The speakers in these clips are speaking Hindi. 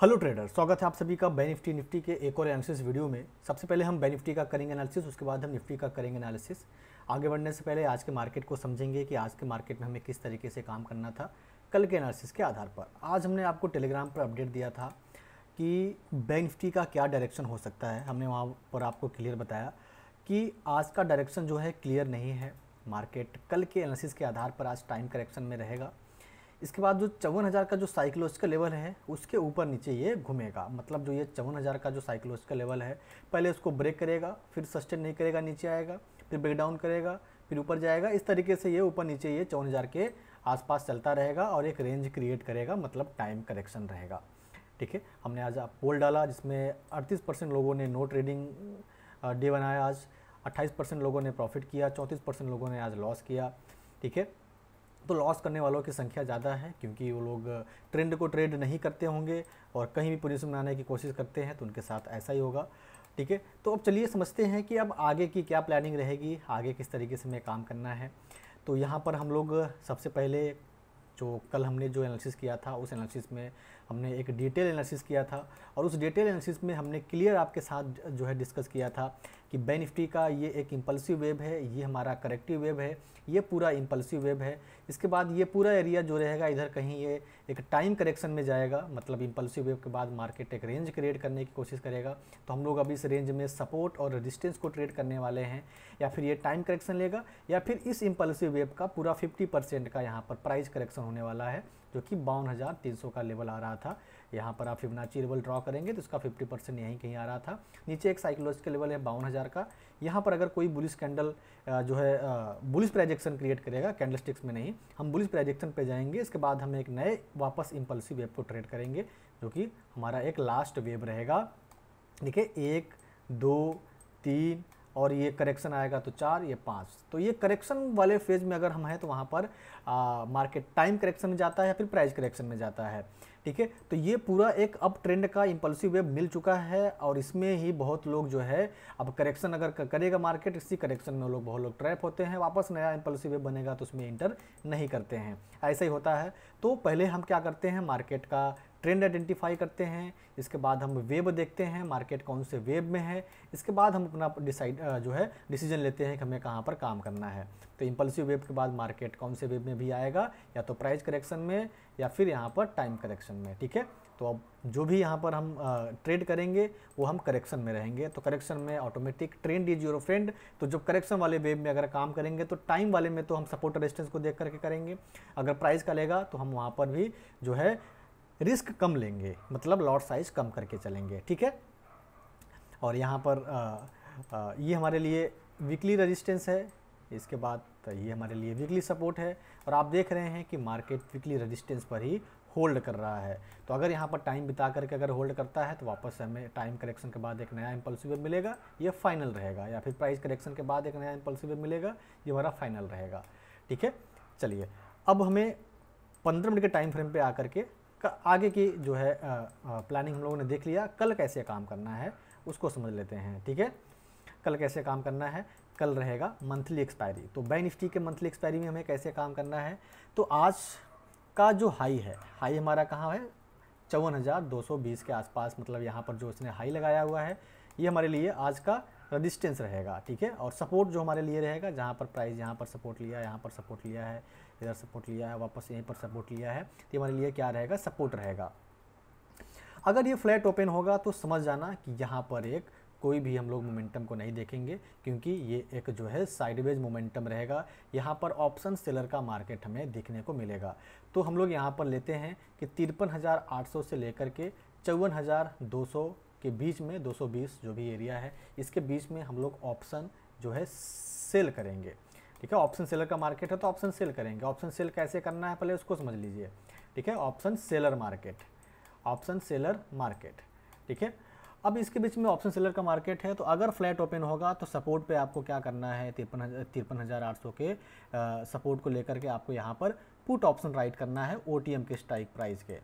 हेलो ट्रेडर स्वागत है आप सभी का बेनिफ्टी निफ्टी के एक और एनालिसिस वीडियो में सबसे पहले हम बेनिफ्टी का करेंगे एनालिसिस उसके बाद हम निफ्टी का करेंगे एनालिसिस आगे बढ़ने से पहले आज के मार्केट को समझेंगे कि आज के मार्केट में हमें किस तरीके से काम करना था कल के एनालिसिस के आधार पर आज हमने आपको टेलीग्राम पर अपडेट दिया था कि बैंक निफ्टी का क्या डायरेक्शन हो सकता है हमने वहाँ पर आपको क्लियर बताया कि आज का डायरेक्शन जो है क्लियर नहीं है मार्केट कल के एनालिसिस के आधार पर आज टाइम करेक्शन में रहेगा इसके बाद जो चौवन हज़ार का जो साइकोलॉजिकल लेवल है उसके ऊपर नीचे ये घूमेगा मतलब जो ये चौवन हज़ार का जो साइकोलॉजिकल लेवल है पहले उसको ब्रेक करेगा फिर सस्टेन नहीं करेगा नीचे आएगा फिर ब्रेक डाउन करेगा फिर ऊपर जाएगा इस तरीके से ये ऊपर नीचे ये चौवन हज़ार के आसपास चलता रहेगा और एक रेंज क्रिएट करेगा मतलब टाइम करेक्शन रहेगा ठीक है हमने आज पोल डाला जिसमें अड़तीस परसेंट लोगों ने नो ट्रेडिंग डे बनाया आज अट्ठाईस परसेंट लोगों ने प्रॉफिट किया चौंतीस परसेंट लोगों ने आज लॉस किया ठीक है तो लॉस करने वालों की संख्या ज़्यादा है क्योंकि वो लोग ट्रेंड को ट्रेड नहीं करते होंगे और कहीं भी पोजिशन में आने की कोशिश करते हैं तो उनके साथ ऐसा ही होगा ठीक है तो अब चलिए समझते हैं कि अब आगे की क्या प्लानिंग रहेगी आगे किस तरीके से हमें काम करना है तो यहाँ पर हम लोग सबसे पहले जो कल हमने जो एनालिसिस किया था उस एनालिसिस में हमने एक डिटेल एनालिसिस किया था और उस डिटेल एनालिसिस में हमने क्लियर आपके साथ जो है डिस्कस किया था कि बैन निफ्टी का ये एक इम्पल्सिव वेब है ये हमारा करेक्टिव वेब है ये पूरा इम्पल्सिव वेब है इसके बाद ये पूरा एरिया जो रहेगा इधर कहीं ये एक टाइम करेक्शन में जाएगा मतलब इम्पल्सिव वेब के बाद मार्केट एक रेंज क्रिएट करने की कोशिश करेगा तो हम लोग अभी इस रेंज में सपोर्ट और रजिस्टेंस को ट्रेड करने वाले हैं या फिर ये टाइम करेक्शन लेगा या फिर इस इम्पल्सिव वेब का पूरा फिफ्टी का यहाँ पर प्राइस करेक्शन होने वाला है जो कि बावन हज़ार तीन सौ का लेवल आ रहा था यहाँ पर आप फिबनाची लेवल ड्रॉ करेंगे तो इसका फिफ्टी परसेंट यहीं कहीं आ रहा था नीचे एक साइकोलॉजिकल लेवल है बावन हज़ार का यहाँ पर अगर कोई बुलिस कैंडल जो है बुलिस प्रोजेक्शन क्रिएट करेगा कैंडल स्टिक्स में नहीं हम बुलिस प्रोजेक्शन पर जाएंगे इसके बाद हम एक नए वापस इम्पल्सिव वेब को ट्रेड करेंगे जो कि हमारा एक लास्ट वेब रहेगा देखिए एक दो तीन और ये करेक्शन आएगा तो चार ये पाँच तो ये करेक्शन वाले फेज में अगर हम हैं तो वहाँ पर मार्केट टाइम करेक्शन में जाता है या फिर प्राइस करेक्शन में जाता है ठीक है तो ये पूरा एक अप ट्रेंड का इम्पल्सिव वेब मिल चुका है और इसमें ही बहुत लोग जो है अब करेक्शन अगर करेगा मार्केट इसी करेक्शन में लोग बहुत लोग ट्रैप होते हैं वापस नया इम्पल्सिव वेब बनेगा तो उसमें इंटर नहीं करते हैं ऐसा ही होता है तो पहले हम क्या करते हैं मार्केट का ट्रेंड आइडेंटिफाई करते हैं इसके बाद हम वेब देखते हैं मार्केट कौन से वेब में है इसके बाद हम अपना डिसाइड जो है डिसीजन लेते हैं कि हमें कहाँ पर काम करना है तो इम्पल्सिव वेब के बाद मार्केट कौन से वेब में भी आएगा या तो प्राइस करेक्शन में या फिर यहाँ पर टाइम करेक्शन में ठीक है तो अब जो भी यहाँ पर हम ट्रेड करेंगे वो हम करेक्शन में रहेंगे तो करेक्शन में automatic trend is your friend तो जब करेक्शन वाले वेब में अगर काम करेंगे तो टाइम वाले में तो हम सपोर्ट रेजिस्टेंस को देख करके करेंगे अगर प्राइस का लेगा तो हम वहाँ पर भी जो है रिस्क कम लेंगे मतलब लॉट साइज कम करके चलेंगे ठीक है और यहाँ पर ये हमारे लिए वीकली रजिस्टेंस है इसके बाद ये हमारे लिए वीकली सपोर्ट है और आप देख रहे हैं कि मार्केट वीकली रजिस्टेंस पर ही होल्ड कर रहा है तो अगर यहाँ पर टाइम बिता करके अगर होल्ड करता है तो वापस हमें टाइम करेक्शन के बाद एक नया इम्पल्सिव मिलेगा ये फाइनल रहेगा या फिर प्राइस करेक्शन के बाद एक नया इम्पल्सिव मिलेगा ये हमारा फाइनल रहेगा ठीक है चलिए अब हमें पंद्रह मिनट के टाइम फ्रेम पर आकर के का आगे की जो है प्लानिंग हम लोगों ने देख लिया कल कैसे काम करना है उसको समझ लेते हैं ठीक है कल कैसे काम करना है कल रहेगा मंथली एक्सपायरी तो बैंक निफ्टी के मंथली एक्सपायरी में हमें कैसे काम करना है तो आज का जो हाई है हाई हमारा कहाँ है चौवन हज़ार दो सौ बीस के आसपास मतलब यहाँ पर जो इसने हाई लगाया हुआ है ये हमारे लिए आज का रजिस्टेंस रहेगा ठीक है और सपोर्ट जो हमारे लिए रहेगा जहाँ पर प्राइस यहाँ पर सपोर्ट लिया यहाँ पर सपोर्ट लिया है इधर सपोर्ट लिया है वापस यहीं पर सपोर्ट लिया है तो हमारे लिए क्या रहेगा सपोर्ट रहेगा अगर ये फ्लैट ओपन होगा तो समझ जाना कि यहाँ पर एक कोई भी हम लोग मोमेंटम को नहीं देखेंगे क्योंकि ये एक जो है साइडवेज मोमेंटम रहेगा यहाँ पर ऑप्शन सेलर का मार्केट हमें देखने को मिलेगा तो हम लोग यहाँ पर लेते हैं कि तिरपन से लेकर के चौवन के बीच में 220 जो भी एरिया है इसके बीच में हम लोग ऑप्शन जो है सेल करेंगे ठीक है ऑप्शन सेलर का मार्केट है तो ऑप्शन सेल करेंगे ऑप्शन सेल कैसे करना है पहले उसको समझ लीजिए ठीक है option seller market option seller market ठीक है अब इसके बीच में ऑप्शन सेलर का मार्केट है तो अगर फ्लैट ओपन होगा तो सपोर्ट पे आपको क्या करना है तिरपन हज़ार तिरपन हज़ार आठ सौ के सपोर्ट को लेकर के आपको यहाँ पर पुट ऑप्शन राइट करना है ओ के स्ट्राइक प्राइस के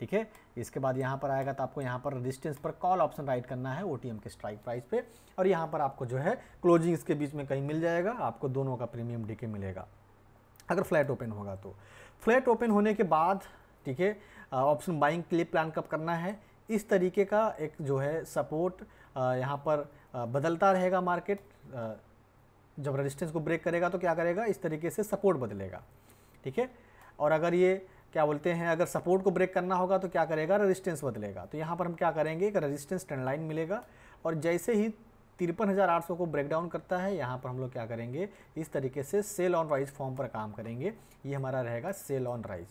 ठीक है इसके बाद यहाँ पर आएगा तो आपको यहाँ पर डिस्टेंस पर कॉल ऑप्शन राइट करना है ओ के स्ट्राइक प्राइस पे और यहाँ पर आपको जो है क्लोजिंग इसके बीच में कहीं मिल जाएगा आपको दोनों का प्रीमियम डी मिलेगा अगर फ्लैट ओपन होगा तो फ्लैट ओपन होने के बाद ठीक है ऑप्शन बाइंग के लिए प्लान कब करना है इस तरीके का एक जो है सपोर्ट यहाँ पर बदलता रहेगा मार्केट जब रेजिस्टेंस को ब्रेक करेगा तो क्या करेगा इस तरीके से सपोर्ट बदलेगा ठीक है और अगर ये क्या बोलते हैं अगर सपोर्ट को ब्रेक करना होगा तो क्या करेगा रेजिस्टेंस बदलेगा तो यहाँ पर हम क्या करेंगे एक रेजिस्टेंस ट्रेंड लाइन मिलेगा और जैसे ही तिरपन हज़ार आठ सौ को ब्रेक डाउन करता है यहाँ पर हम लोग क्या करेंगे इस तरीके से सेल ऑन राइज फॉर्म पर काम करेंगे ये हमारा रहेगा सेल ऑन राइज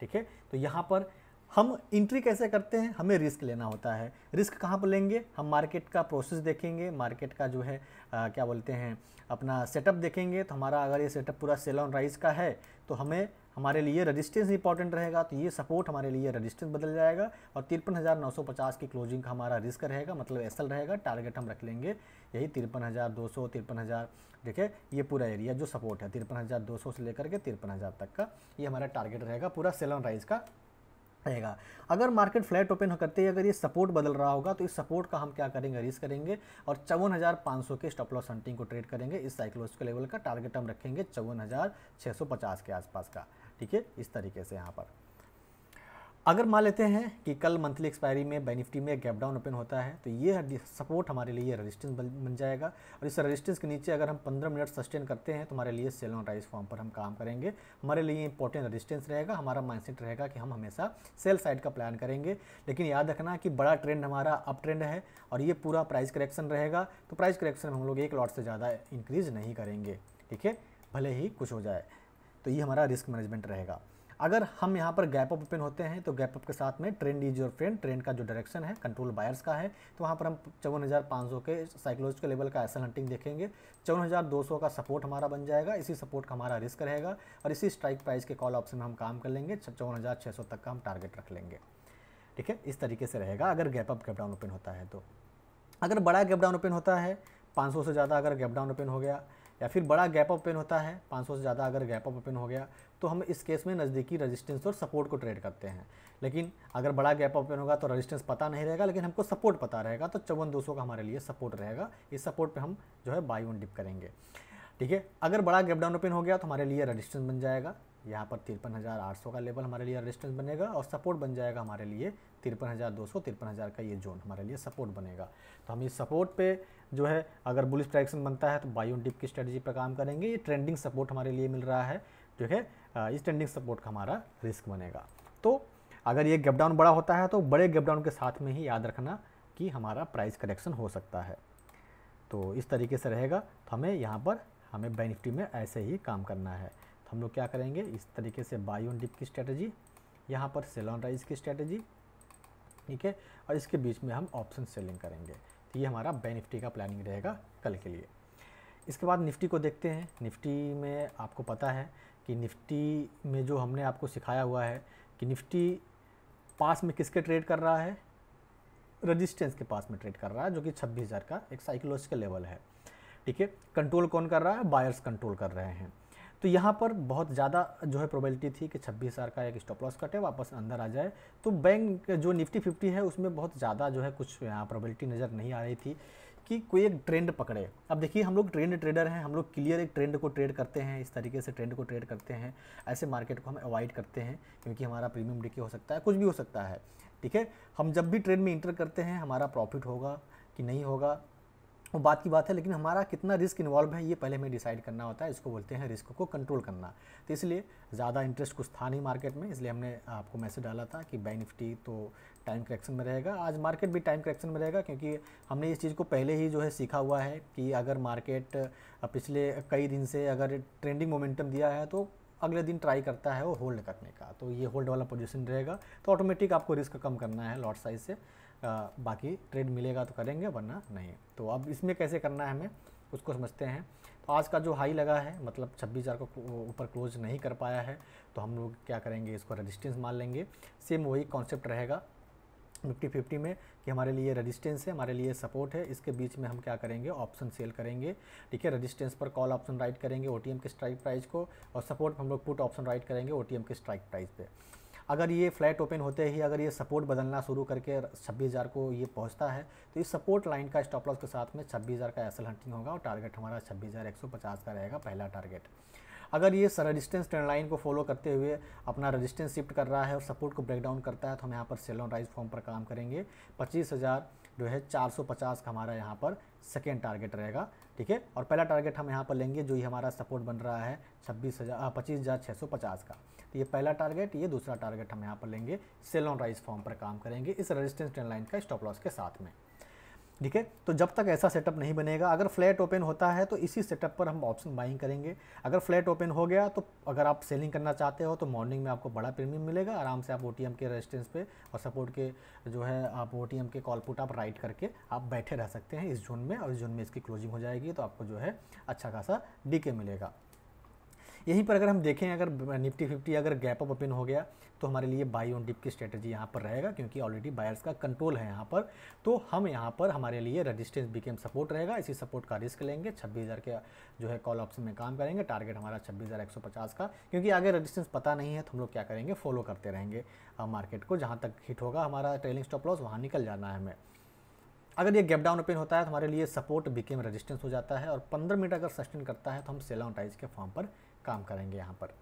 ठीक है तो यहाँ पर हम इंट्री कैसे करते हैं हमें रिस्क लेना होता है रिस्क कहाँ पर लेंगे हम मार्केट का प्रोसेस देखेंगे मार्केट का जो है आ, क्या बोलते हैं अपना सेटअप देखेंगे तो हमारा अगर ये सेटअप पूरा सेल ऑन राइज का है तो हमें हमारे लिए रजिस्टेंस इंपॉर्टेंट रहेगा तो ये सपोर्ट हमारे लिए रजिस्टेंस बदल जाएगा और तिरपन हज़ार नौ सौ पचास की क्लोजिंग का हमारा रिस्क रहेगा मतलब एसल रहेगा टारगेट हम रख लेंगे यही तिरपन हज़ार दो सौ तिरपन हज़ार देखिए ये पूरा एरिया जो सपोर्ट है तिरपन हज़ार दो सौ से लेकर के तिरपन हज़ार तक का ये हमारा टारगेट रहेगा पूरा सेलन राइज का रहेगा अगर मार्केट फ्लैट ओपन करते ही अगर ये सपोर्ट बदल रहा होगा तो इस सपोर्ट का हम क्या करेंगे रिस्क करेंगे और चौवन हज़ार पाँच सौ के स्टॉप लॉस हंटिंग को ट्रेड करेंगे इस साइकोलॉजिकल लेवल का टारगेट हम रखेंगे चौवन हज़ार छः सौ पचास के आसपास का ठीक है इस तरीके से यहाँ पर अगर मान लेते हैं कि कल मंथली एक्सपायरी में बाई निफ्टी में गैप डाउन ओपन होता है तो ये सपोर्ट हमारे लिए रेजिस्टेंस बन जाएगा और इस रेजिस्टेंस के नीचे अगर हम 15 मिनट सस्टेन करते हैं तो हमारे लिए सेल ऑन राइज फॉर्म पर हम काम करेंगे हमारे लिए इंपॉर्टेंट रेजिस्टेंस रहेगा हमारा माइंड रहेगा कि हम हमेशा सेल साइड का प्लान करेंगे लेकिन याद रखना कि बड़ा ट्रेंड हमारा अप ट्रेंड है और ये पूरा प्राइस करेक्शन रहेगा तो प्राइस करेक्शन हम लोग एक लॉट से ज़्यादा इंक्रीज़ नहीं करेंगे ठीक है भले ही कुछ हो जाए तो ये हमारा रिस्क मैनेजमेंट रहेगा अगर हम यहाँ पर गैप अप ओपन होते हैं तो गैप अप के साथ में trend is your friend trend का जो डायरेक्शन है कंट्रोल बायर्स का है तो वहाँ पर हम चौवन हज़ार पाँच सौ के साइकोलॉजिकल लेवल का एसल हंटिंग देखेंगे चौवन हज़ार दो सौ का सपोर्ट हमारा बन जाएगा इसी सपोर्ट का हमारा रिस्क रहेगा और इसी स्ट्राइक प्राइस के कॉल ऑप्शन में हम काम कर लेंगे चौवन हज़ार छः सौ तक का हम टारगेट रख लेंगे ठीक है इस तरीके से रहेगा अगर gap up gap down open होता है तो अगर बड़ा गैप डाउन ओपन होता है सौ से ज़्यादा अगर गैप डाउन ओपन हो गया या फिर बड़ा गैप ऑफ ओपन होता है 500 से ज़्यादा अगर गैप ऑफ ओपन हो गया तो हम इस केस में नज़दीकी रजिस्टेंस और सपोर्ट को ट्रेड करते हैं लेकिन अगर बड़ा गैप ओपन होगा तो रजिस्टेंस पता नहीं रहेगा लेकिन हमको सपोर्ट पता रहेगा तो चौवन दो का हमारे लिए सपोर्ट रहेगा इस सपोर्ट पर हम जो है बाई वन डिप करेंगे ठीक है अगर बड़ा गैप डाउन ओपन हो गया तो हमारे लिए रजिस्टेंस बन जाएगा यहाँ पर तिरपन हज़ार आठ सौ का लेवल हमारे लिए रजिस्टेंस बनेगा और सपोर्ट बन जाएगा हमारे लिए तिरपन हज़ार दो सौ तिरपन हज़ार का ये जोन हमारे लिए सपोर्ट बनेगा तो हम इस सपोर्ट पे जो है अगर बुलिस ट्रैक्शन बनता है तो बायो डिप की स्ट्रेटजी पर काम करेंगे ये ट्रेंडिंग सपोर्ट हमारे लिए मिल रहा है जो है इस ट्रेंडिंग सपोर्ट का हमारा रिस्क बनेगा तो अगर ये गपडाउन बड़ा होता है तो बड़े गपडाउन के साथ में ही याद रखना कि हमारा प्राइस करेक्शन हो सकता है तो इस तरीके से रहेगा तो हमें यहाँ पर हमें बाई निफ्टी में ऐसे ही काम करना है तो हम लोग क्या करेंगे इस तरीके से बायो डिप की स्ट्रेटजी यहाँ पर सेलॉन राइज की स्ट्रेटजी ठीक है और इसके बीच में हम ऑप्शन सेलिंग करेंगे तो ये हमारा बे निफ्टी का प्लानिंग रहेगा कल के लिए इसके बाद निफ्टी को देखते हैं निफ्टी में आपको पता है कि निफ्टी में जो हमने आपको सिखाया हुआ है कि निफ्टी पास में किसके ट्रेड कर रहा है रजिस्टेंस के पास में ट्रेड कर रहा है जो कि छब्बीस हज़ार का एक साइकोलॉजिकल लेवल है ठीक है कंट्रोल कौन कर रहा है बायर्स कंट्रोल कर रहे हैं तो यहाँ पर बहुत ज़्यादा जो है प्रोबेबिलिटी थी कि छब्बीस हज़ार का एक स्टॉप लॉस कटे वापस अंदर आ जाए तो बैंक जो निफ्टी फिफ्टी है उसमें बहुत ज़्यादा जो है कुछ यहाँ प्रोबेबिलिटी नज़र नहीं आ रही थी कि कोई एक ट्रेंड पकड़े अब देखिए हम लोग ट्रेंड ट्रेडर हैं हम लोग क्लियर एक ट्रेंड को ट्रेड करते हैं इस तरीके से ट्रेंड को ट्रेड करते हैं ऐसे मार्केट को हम अवॉइड करते हैं क्योंकि हमारा प्रीमियम डिके हो सकता है कुछ भी हो सकता है ठीक है हम जब भी ट्रेंड में इंटर करते हैं हमारा प्रॉफिट होगा कि नहीं होगा वो बात की बात है लेकिन हमारा कितना रिस्क इन्वॉल्व है ये पहले हमें डिसाइड करना होता है इसको बोलते हैं रिस्क को कंट्रोल करना तो इसलिए ज़्यादा इंटरेस्ट कुछ था नहीं मार्केट में इसलिए हमने आपको मैसेज डाला था कि बैंक निफ्टी तो टाइम करेक्शन में रहेगा आज मार्केट भी टाइम करेक्शन में रहेगा क्योंकि हमने इस चीज़ को पहले ही जो है सीखा हुआ है कि अगर मार्केट पिछले कई दिन से अगर ट्रेंडिंग मोमेंटम दिया है तो अगले दिन ट्राई करता है वो होल्ड करने का तो ये होल्ड वाला पोजिशन रहेगा तो ऑटोमेटिक आपको रिस्क कम करना है लॉट साइज से बाकी ट्रेड मिलेगा तो करेंगे वरना नहीं तो अब इसमें कैसे करना है हमें उसको समझते हैं तो आज का जो हाई लगा है मतलब छब्बीस हज़ार को ऊपर क्लोज नहीं कर पाया है तो हम लोग क्या करेंगे इसको रेजिस्टेंस मान लेंगे सेम वही कॉन्सेप्ट रहेगा निफ्टी फिफ्टी में कि हमारे लिए रेजिस्टेंस है हमारे लिए सपोर्ट है इसके बीच में हम क्या करेंगे ऑप्शन सेल करेंगे ठीक है रेजिस्टेंस पर कॉल ऑप्शन राइट करेंगे ओ के स्ट्राइक प्राइस को और सपोर्ट हम लोग पुट ऑप्शन राइट करेंगे ओ के स्ट्राइक प्राइस पर अगर ये फ्लैट ओपन होते ही अगर ये सपोर्ट बदलना शुरू करके 26000 को ये पहुंचता है तो इस सपोर्ट लाइन का स्टॉप लॉस के साथ में 26000 का एसल हंटिंग होगा और टारगेट हमारा 26150 का रहेगा पहला टारगेट अगर ये रजिस्टेंस ट्रेंड लाइन को फॉलो करते हुए अपना रजिस्टेंस शिफ्ट कर रहा है और सपोर्ट को ब्रेक डाउन करता है तो हम यहाँ पर सेल राइज फॉर्म पर काम करेंगे पच्चीस हज़ार जो है 450 का हमारा यहाँ पर सेकेंड टारगेट रहेगा ठीक है और पहला टारगेट हम यहाँ पर लेंगे जो ही हमारा सपोर्ट बन रहा है छब्बीस हज़ार पच्चीस हज़ार छः सौ पचास का तो ये पहला टारगेट ये दूसरा टारगेट हम यहाँ पर लेंगे सेल ऑन राइज फॉर्म पर काम करेंगे इस रेजिस्टेंस ट्रेन लाइन का स्टॉप लॉस के साथ में ठीक है तो जब तक ऐसा सेटअप नहीं बनेगा अगर फ्लैट ओपन होता है तो इसी सेटअप पर हम ऑप्शन बाइंग करेंगे अगर फ्लैट ओपन हो गया तो अगर आप सेलिंग करना चाहते हो तो मॉर्निंग में आपको बड़ा प्रीमियम मिलेगा आराम से आप ओ के रेजिस्टेंस पे और सपोर्ट के जो है आप ओ के कॉल पुट आप राइट करके आप बैठे रह सकते हैं इस जोन में और इस जोन में इसकी क्लोजिंग हो जाएगी तो आपको जो है अच्छा खासा डी मिलेगा यहीं पर अगर हम देखें अगर निफ्टी फिफ्टी अगर गैप अप ओपन हो गया तो हमारे लिए बाई ऑन डिप की स्ट्रेटजी यहाँ पर रहेगा क्योंकि ऑलरेडी बायर्स का कंट्रोल है यहाँ पर तो हम यहाँ पर हमारे लिए रजिस्टेंस बिकेम सपोर्ट रहेगा इसी सपोर्ट का रिस्क लेंगे छब्बीस के जो है कॉल ऑप्शन में काम करेंगे टारगेट हमारा छब्बीस का क्योंकि आगे रजिस्टेंस पता नहीं है तो हम लोग क्या करेंगे फॉलो करते रहेंगे मार्केट को जहाँ तक हिट होगा हमारा ट्रेलिंग स्टॉप लॉस वहाँ निकल जाना है हमें अगर ये गैप डाउन ओपन होता है तो हमारे लिए सपोर्ट बिकेम रेजिस्टेंस हो जाता है और 15 मिनट अगर सस्टेन करता है तो हम सेल आउट के फॉर्म पर काम करेंगे यहाँ पर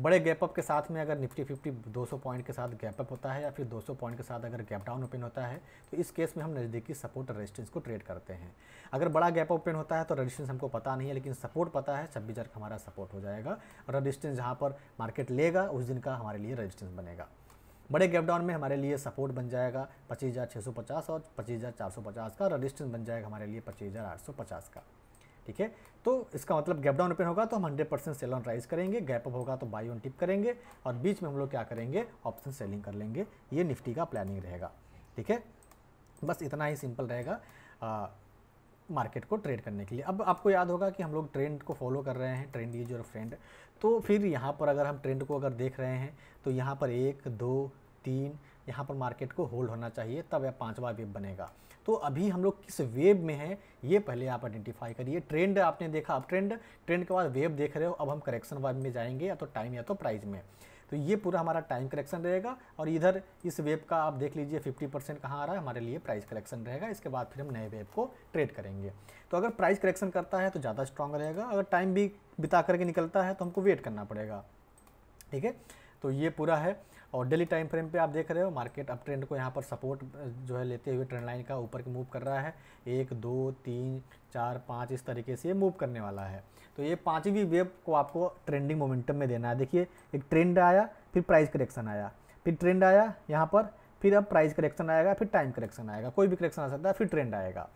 बड़े गैप अप के साथ में अगर निफ्टी फिफ्टी 200 पॉइंट के साथ गैप अप होता है या फिर 200 पॉइंट के साथ अगर गैप डाउन ओपन होता है तो इस केस में हम नज़दीकी सपोर्ट रेजिस्टेंस को ट्रेड करते हैं अगर बड़ा गैप ओपन होता है तो रेजिस्टेंस हमको पता नहीं है लेकिन सपोर्ट पता है छब्बीस हज़ार हमारा सपोर्ट हो जाएगा और रजिस्टेंस जहाँ पर मार्केट लेगा उस दिन का हमारे लिए रजिस्टेंस बनेगा बड़े गैप डाउन में हमारे लिए सपोर्ट बन जाएगा पच्चीस हज़ार छः सौ पचास और पच्चीस हज़ार चार सौ पचास का रजिस्टेंस बन जाएगा हमारे लिए पच्चीस हज़ार आठ सौ पचास का ठीक है तो इसका मतलब गैप डाउन ओपन होगा तो हम 100 परसेंट सेल ऑन राइज करेंगे गैप अप होगा तो बाई ऑन टिप करेंगे और बीच में हम लोग क्या करेंगे ऑप्शन सेलिंग कर लेंगे ये निफ्टी का प्लानिंग रहेगा ठीक है बस इतना ही सिंपल रहेगा आ, मार्केट को ट्रेड करने के लिए अब आपको याद होगा कि हम लोग ट्रेंड को फॉलो कर रहे हैं ट्रेंड इज योर फ्रेंड तो फिर यहाँ पर अगर हम ट्रेंड को अगर देख रहे हैं तो यहाँ पर एक दो तीन यहाँ पर मार्केट को होल्ड होना चाहिए तब यह पाँचवा वेब बनेगा तो अभी हम लोग किस वेब में हैं ये पहले आप आइडेंटिफाई करिए ट्रेंड आपने देखा अब ट्रेंड ट्रेंड के बाद वेब देख रहे हो अब हम करेक्शन वाइब में जाएंगे या तो टाइम या तो प्राइस में तो ये पूरा हमारा टाइम करेक्शन रहेगा और इधर इस वेब का आप देख लीजिए 50 परसेंट कहाँ आ रहा है हमारे लिए प्राइस करेक्शन रहेगा इसके बाद फिर हम नए वेब को ट्रेड करेंगे तो अगर प्राइस करेक्शन करता है तो ज़्यादा स्ट्रांग रहेगा अगर टाइम भी बिता करके निकलता है तो हमको वेट करना पड़ेगा ठीक है तो ये पूरा है और डेली टाइम फ्रेम पे आप देख रहे हो मार्केट अप ट्रेंड को यहाँ पर सपोर्ट जो है लेते हुए ट्रेंड लाइन का ऊपर की मूव कर रहा है एक दो तीन चार पाँच इस तरीके से ये मूव करने वाला है तो ये पाँचवीं वेब को आपको ट्रेंडिंग मोमेंटम में देना है देखिए एक ट्रेंड आया फिर प्राइस करेक्शन आया फिर ट्रेंड आया यहाँ पर फिर अब प्राइस करेक्शन आएगा फिर टाइम करेक्शन आएगा कोई भी करेक्शन आ सकता है फिर ट्रेंड आएगा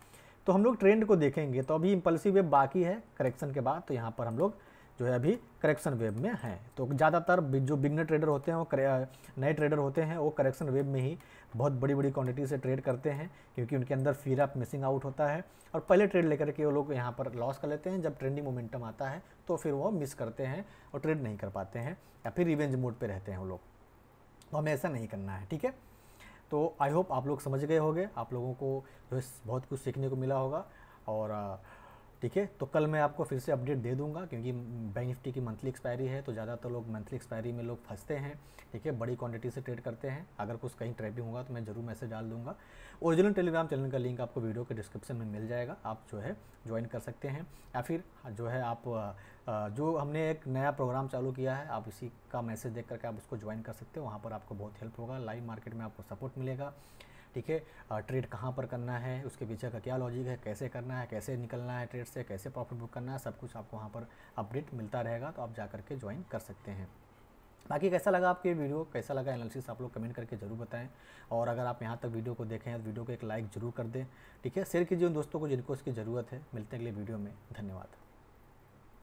तो हम लोग ट्रेंड को देखेंगे तो अभी इम्पल्सिव वेब बाकी है करेक्शन के बाद तो यहाँ पर हम लोग जो है अभी करेक्शन वेब में हैं तो ज़्यादातर जो बिगनर ट्रेडर होते हैं वो नए ट्रेडर होते हैं वो करेक्शन वेब में ही बहुत बड़ी बड़ी क्वांटिटी से ट्रेड करते हैं क्योंकि उनके अंदर फीर ऑफ मिसिंग आउट होता है और पहले ट्रेड लेकर के वो लोग यहाँ पर लॉस कर लेते हैं जब ट्रेंडिंग मोमेंटम आता है तो फिर वो मिस करते हैं और ट्रेड नहीं कर पाते हैं या फिर रिवेंज मोड पर रहते हैं वो लोग तो हमें ऐसा नहीं करना है ठीक है तो आई होप आप लोग समझ गए होंगे आप लोगों को जो है बहुत कुछ सीखने को मिला होगा और ठीक है तो कल मैं आपको फिर से अपडेट दे दूंगा क्योंकि बैंक निफ्टी की मंथली एक्सपायरी है तो ज़्यादातर लोग मंथली एक्सपायरी में लोग फंसते हैं ठीक है बड़ी क्वांटिटी से ट्रेड करते हैं अगर कुछ कहीं ट्रैपिंग होगा तो मैं ज़रूर मैसेज डाल दूंगा ओरिजिनल टेलीग्राम चैनल का लिंक आपको वीडियो के डिस्क्रिप्शन में मिल जाएगा आप जो है ज्वाइन कर सकते हैं या फिर हाँ, जो है आप जो हमने एक नया प्रोग्राम चालू किया है आप इसी का मैसेज देख करके आप उसको ज्वाइन कर सकते हो वहाँ पर आपको बहुत हेल्प होगा लाइव मार्केट में आपको सपोर्ट मिलेगा ठीक है ट्रेड कहाँ पर करना है उसके पीछे का क्या लॉजिक है कैसे करना है कैसे निकलना है ट्रेड से कैसे प्रॉफिट बुक करना है सब कुछ आपको वहाँ पर अपडेट मिलता रहेगा तो आप जा करके ज्वाइन कर सकते हैं बाकी कैसा लगा आपके वीडियो कैसा लगा एनालिसिस आप लोग कमेंट करके ज़रूर बताएं और अगर आप यहाँ तक वीडियो को देखें तो वीडियो को एक लाइक ज़रूर कर दें ठीक है शेयर कीजिए उन दोस्तों को जिनको इसकी ज़रूरत है मिलते हैं अगले वीडियो में धन्यवाद